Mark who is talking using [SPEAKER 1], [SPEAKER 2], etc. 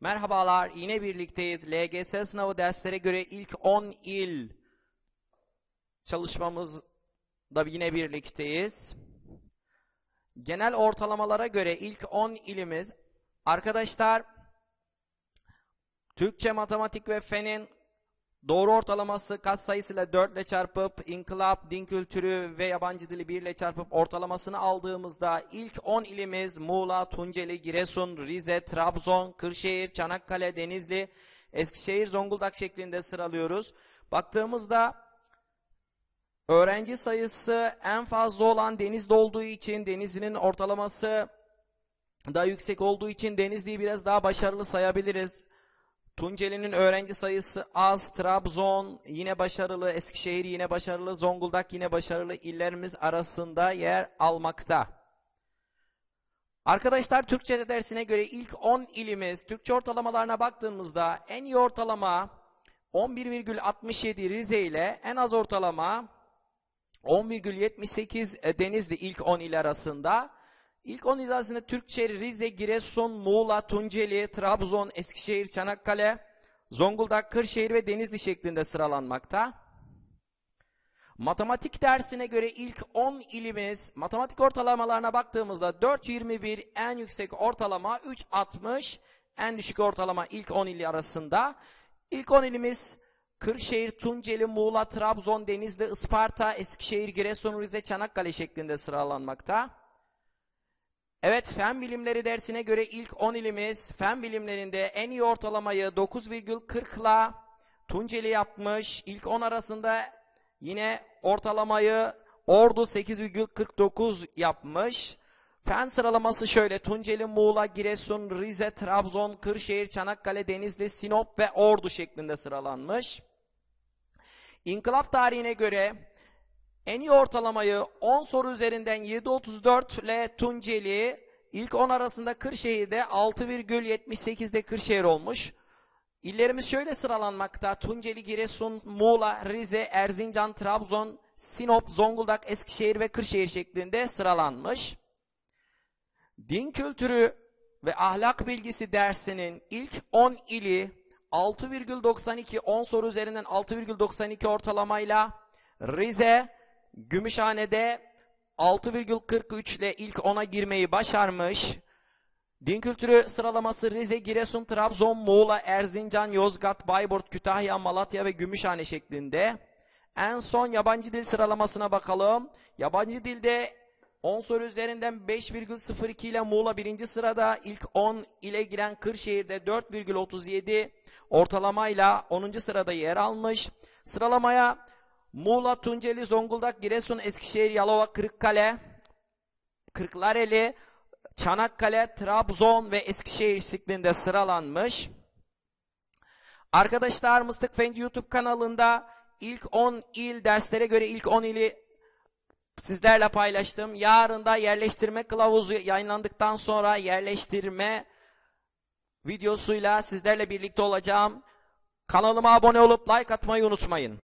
[SPEAKER 1] Merhabalar, yine birlikteyiz. LGS sınavı derslere göre ilk 10 il çalışmamızda yine birlikteyiz. Genel ortalamalara göre ilk 10 ilimiz arkadaşlar Türkçe, matematik ve fenin Doğru ortalaması kat sayısıyla 4 ile çarpıp inkılap, din kültürü ve yabancı dili 1 ile çarpıp ortalamasını aldığımızda ilk 10 ilimiz Muğla, Tunceli, Giresun, Rize, Trabzon, Kırşehir, Çanakkale, Denizli, Eskişehir, Zonguldak şeklinde sıralıyoruz. Baktığımızda öğrenci sayısı en fazla olan Denizli olduğu için Denizli'nin ortalaması daha yüksek olduğu için Denizli'yi biraz daha başarılı sayabiliriz. Tunceli'nin öğrenci sayısı az, Trabzon yine başarılı, Eskişehir yine başarılı, Zonguldak yine başarılı illerimiz arasında yer almakta. Arkadaşlar Türkçe dersine göre ilk 10 ilimiz Türkçe ortalamalarına baktığımızda en iyi ortalama 11,67 Rize ile en az ortalama 10,78 Denizli ilk 10 il arasında. İlk 10 il arasında Türkçe, Rize, Giresun, Muğla, Tunceli, Trabzon, Eskişehir, Çanakkale, Zonguldak, Kırşehir ve Denizli şeklinde sıralanmakta. Matematik dersine göre ilk 10 ilimiz matematik ortalamalarına baktığımızda 4.21 en yüksek ortalama, 3.60 en düşük ortalama ilk 10 ili arasında. İlk 10 ilimiz Kırşehir, Tunceli, Muğla, Trabzon, Denizli, Isparta, Eskişehir, Giresun, Rize, Çanakkale şeklinde sıralanmakta. Evet, fen bilimleri dersine göre ilk 10 ilimiz fen bilimlerinde en iyi ortalamayı 9,40'la Tunceli yapmış. İlk 10 arasında yine ortalamayı Ordu 8,49 yapmış. Fen sıralaması şöyle. Tunceli, Muğla, Giresun, Rize, Trabzon, Kırşehir, Çanakkale, Denizli, Sinop ve Ordu şeklinde sıralanmış. İnkılap tarihine göre en iyi ortalamayı 10 soru üzerinden 7.34 ile Tunceli, ilk 10 arasında Kırşehir'de 6,78'de Kırşehir olmuş. İllerimiz şöyle sıralanmakta. Tunceli, Giresun, Muğla, Rize, Erzincan, Trabzon, Sinop, Zonguldak, Eskişehir ve Kırşehir şeklinde sıralanmış. Din kültürü ve ahlak bilgisi dersinin ilk 10 ili 6,92 10 soru üzerinden 6,92 ortalamayla Rize, Gümüşhane'de 6,43 ile ilk 10'a girmeyi başarmış. Din kültürü sıralaması Rize, Giresun, Trabzon, Muğla, Erzincan, Yozgat, Bayburt, Kütahya, Malatya ve Gümüşhane şeklinde. En son yabancı dil sıralamasına bakalım. Yabancı dilde 10 soru üzerinden 5,02 ile Muğla birinci sırada, ilk 10 ile giren Kırşehir'de 4,37 ortalamayla 10. sırada yer almış. Sıralamaya Muğla, Tunceli, Zonguldak, Giresun, Eskişehir, Yalova, Kırıkkale, Kırklareli, Çanakkale, Trabzon ve Eskişehir şeklinde sıralanmış. Arkadaşlar Mıstık Fendi YouTube kanalında ilk 10 il derslere göre ilk 10 ili sizlerle paylaştım. Yarın da yerleştirme kılavuzu yayınlandıktan sonra yerleştirme videosuyla sizlerle birlikte olacağım. Kanalıma abone olup like atmayı unutmayın.